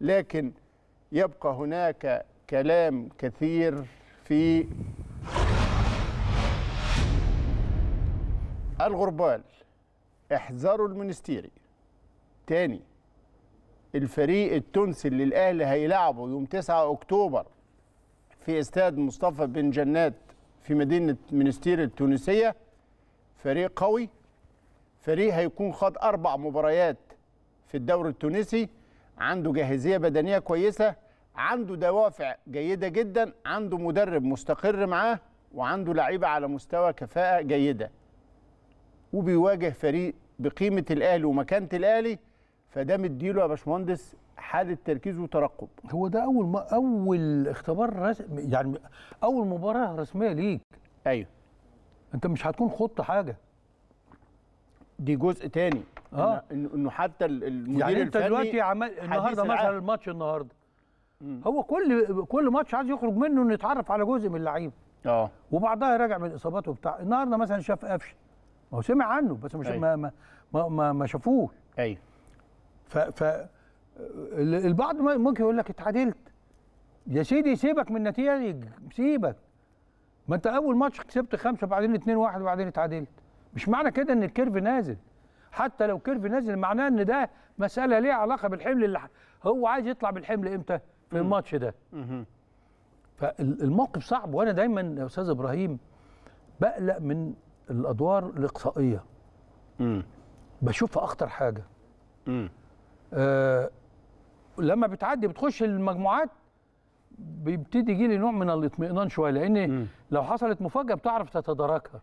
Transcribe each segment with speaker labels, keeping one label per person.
Speaker 1: لكن يبقى هناك كلام كثير في الغربال احذروا المنستيري تاني الفريق التونسي اللي الاهلي هيلعبه يوم 9 اكتوبر في استاد مصطفى بن جنات في مدينه منستير التونسيه فريق قوي فريق هيكون خد اربع مباريات في الدوري التونسي عنده جاهزيه بدنيه كويسه عنده دوافع جيده جدا عنده مدرب مستقر معاه وعنده لعيبه على مستوى كفاءه جيده وبيواجه فريق بقيمه الاهلي ومكانه الاهلي فده مديله يا باشمهندس حاله
Speaker 2: تركيز وترقب هو ده اول ما اول اختبار رسمي يعني اول مباراه رسميه ليك ايوه انت مش هتكون خط حاجه دي جزء تاني اه انه انه حتى المدير يعني انت دلوقتي عمال النهارده مثلا الماتش النهارده هو كل كل ماتش عايز يخرج منه انه يتعرف على جزء من اللعيبه اه وبعدها راجع من الاصابات وبتاع النهارده مثلا شاف قفشه ما هو سمع عنه بس مش ما ما ما ما, ما شافوه ايوه ف ف البعض ممكن يقول لك اتعادلت يا سيدي سيبك من النتيجه سيبك ما انت اول ماتش كسبت خمسه بعدين 2 1 وبعدين اتعادلت مش معنى كده ان الكيرف نازل حتى لو كيرف نازل معناه ان ده مساله ليها علاقه بالحمل اللي هو عايز يطلع بالحمل امتى في الماتش ده فالموقف صعب وانا دايما يا استاذ ابراهيم بقلق من الادوار الاقصائيه بشوفها اخطر حاجه آه لما بتعدي بتخش المجموعات بيبتدي يجي لي نوع من الاطمئنان شويه لان لو حصلت مفاجاه بتعرف تتداركها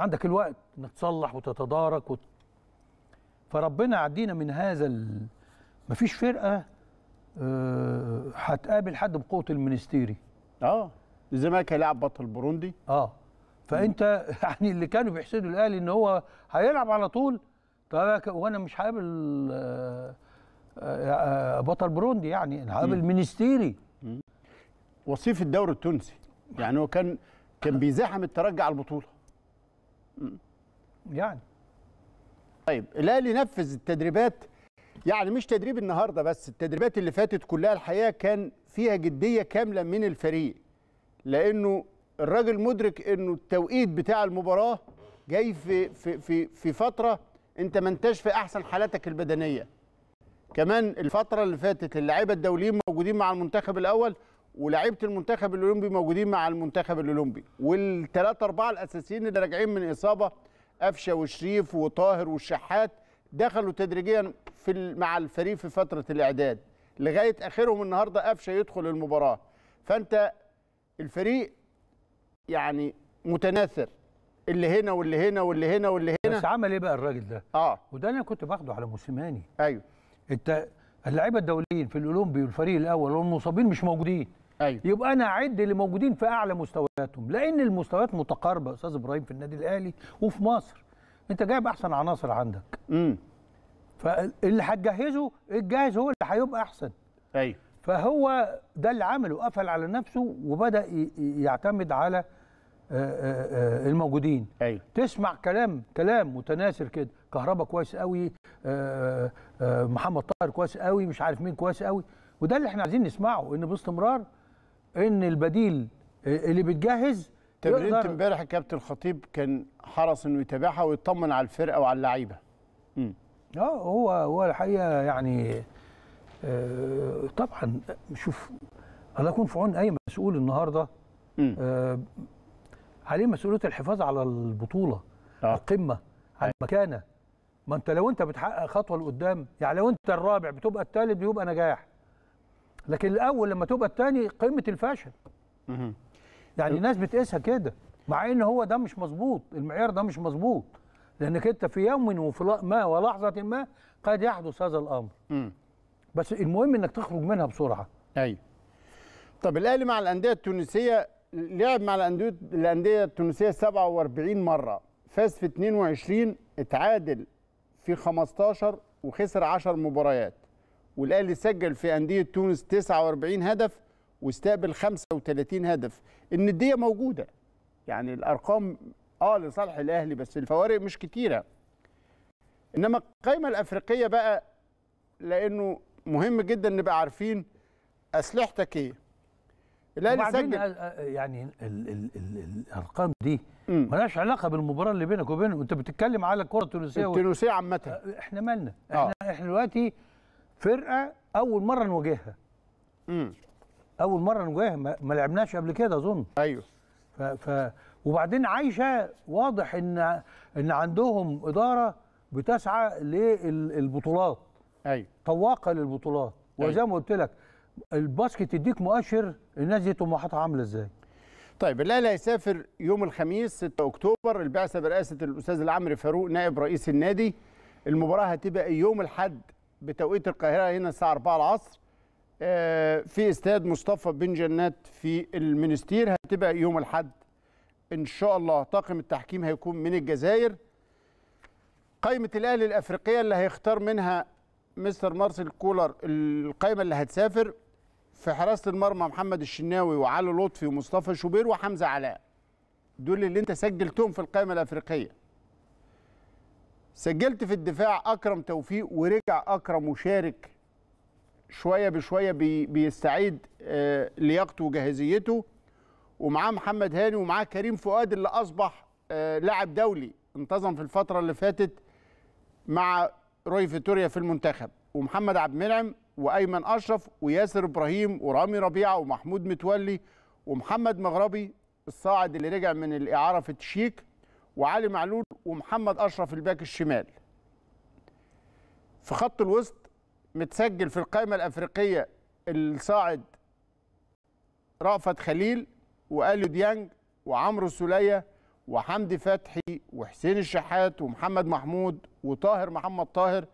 Speaker 2: عندك الوقت انك تصلح وتتدارك وت... فربنا عدينا من هذا ال... مفيش فرقه آه، هتقابل أه حد بقوه المنستيري اه الزمالك هيلعب بطل بروندي اه فانت يعني اللي كانوا بيحسدوا الاهلي ان هو هيلعب على طول طب وانا مش هقابل آه آه, آه، بطل بروندي يعني هقابل منستيري وصيف
Speaker 1: الدوري التونسي يعني هو كان كان بيزاحم الترجي على البطوله يعني طيب الاهلي نفذ التدريبات يعني مش تدريب النهارده بس التدريبات اللي فاتت كلها الحقيقه كان فيها جديه كامله من الفريق لانه الراجل مدرك انه التوقيت بتاع المباراه جاي في في في, في فتره انت ما انتش في احسن حالاتك البدنيه كمان الفتره اللي فاتت اللعيبه الدوليين موجودين مع المنتخب الاول ولاعيبه المنتخب الاولمبي موجودين مع المنتخب الاولمبي والثلاثه اربعه الاساسيين اللي راجعين من اصابه قفشه وشريف وطاهر والشحات دخلوا تدريجيا في مع الفريق في فتره الاعداد لغايه اخرهم النهارده قفشه يدخل المباراه فانت الفريق يعني متناثر اللي هنا واللي هنا
Speaker 2: واللي هنا واللي هنا بس عمل ايه بقى الراجل ده؟ اه وده اللي انا كنت باخده على موسيماني ايوه انت اللعيبه الدوليين في الاولمبي والفريق الاول والمصابين مش موجودين أيوة. يبقى انا اعد اللي موجودين في اعلى مستوياتهم لان المستويات متقاربه استاذ ابراهيم في النادي الاهلي وفي مصر انت جايب احسن عناصر عندك امم فاللي هتجهزه الجاهز هو اللي هيبقى احسن ايوه فهو ده اللي عمله قفل على نفسه وبدا يعتمد على آه، آه، آه، الموجودين أيوة. تسمع كلام كلام متناثر كده كهربا كويس قوي محمد طاهر كويس قوي مش عارف مين كويس قوي وده اللي احنا عايزين نسمعه ان باستمرار ان البديل آه، اللي بتجهز تمرينة امبارح الكابتن الخطيب كان حرص انه
Speaker 1: يتابعها ويطمن على الفرقه وعلى اللعيبه
Speaker 2: اه هو هو الحقيقه يعني آه طبعا شوف انا اكون في عون اي مسؤول النهارده آه عليه مسؤوليه الحفاظ على البطوله آه. القمه على المكانه ما انت لو انت بتحقق خطوه لقدام يعني لو انت الرابع بتبقى الثالث بيبقى نجاح لكن الاول لما تبقى الثاني قمه الفشل يعني الناس بتقيسها كده مع ان هو ده مش مظبوط المعيار ده مش مظبوط لانك انت في يوم وفي ما ولحظه ما قد يحدث هذا الامر بس المهم انك تخرج منها بسرعه ايوه طب الاهلي مع الانديه
Speaker 1: التونسيه لعب مع الانديه الانديه التونسيه 47 مره فاز في 22 اتعادل في 15 وخسر 10 مباريات والاهلي سجل في انديه تونس 49 هدف واستقبل 35 هدف النديه موجوده يعني الارقام اه لصالح الاهلي بس الفوارق مش كتيره انما القائمه الافريقيه بقى لانه مهم جدا نبقى عارفين اسلحتك ايه الاهلي سجل
Speaker 2: يعني الـ الـ الـ الارقام دي ملهاش علاقه بالمباراه اللي بينك وبينه انت بتتكلم على الكره التونسيه التونسيه عامه احنا مالنا احنا آه. احنا دلوقتي فرقه اول مره نواجهها امم اول مره نواجهها ما لعبناش قبل كده اظن ايوه ف, ف وبعدين عايشه واضح ان ان عندهم اداره بتسعى للبطولات ايوه طواقه للبطولات أيوه. وزي ما قلت لك الباسكت يديك مؤشر الناس دي طموحاتها عامله ازاي طيب الاهلي هيسافر يوم الخميس 6 اكتوبر البعثه برئاسه الاستاذ
Speaker 1: العمري فاروق نائب رئيس النادي المباراه هتبقى يوم الاحد بتوقيت القاهره هنا الساعه 4 العصر آه، في استاد مصطفى بن جنات في المنستير هتبقى يوم الاحد ان شاء الله طاقم التحكيم هيكون من الجزائر قائمه الاهلي الافريقيه اللي هيختار منها مستر مارسيل كولر القائمه اللي هتسافر في حراسه المرمى محمد الشناوي وعلي لطفي ومصطفى شوبير وحمزه علاء دول اللي انت سجلتهم في القائمه الافريقيه سجلت في الدفاع اكرم توفيق ورجع اكرم وشارك شويه بشويه بي بيستعيد آه، لياقته وجاهزيته ومعاه محمد هاني ومعاه كريم فؤاد اللي اصبح آه، لاعب دولي انتظم في الفتره اللي فاتت مع روي فيتوريا في المنتخب ومحمد عبد المنعم وايمن اشرف وياسر ابراهيم ورامي ربيعه ومحمود متولي ومحمد مغربي الصاعد اللي رجع من الاعاره في تشيك وعلي معلول ومحمد اشرف الباك الشمال في خط الوسط متسجل في القائمه الافريقيه الصاعد رأفت خليل واليو ديانج وعمرو سوليه وحمدي فتحي وحسين الشحات ومحمد محمود وطاهر محمد طاهر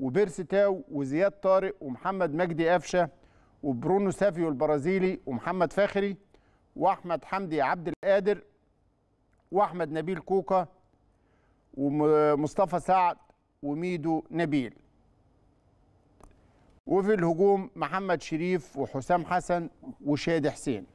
Speaker 1: وبيرسي تاو وزياد طارق ومحمد مجدي قفشه وبرونو سافيو البرازيلي ومحمد فاخري واحمد حمدي عبد القادر واحمد نبيل كوكا ومصطفى سعد وميدو نبيل وفي الهجوم محمد شريف وحسام حسن وشادي حسين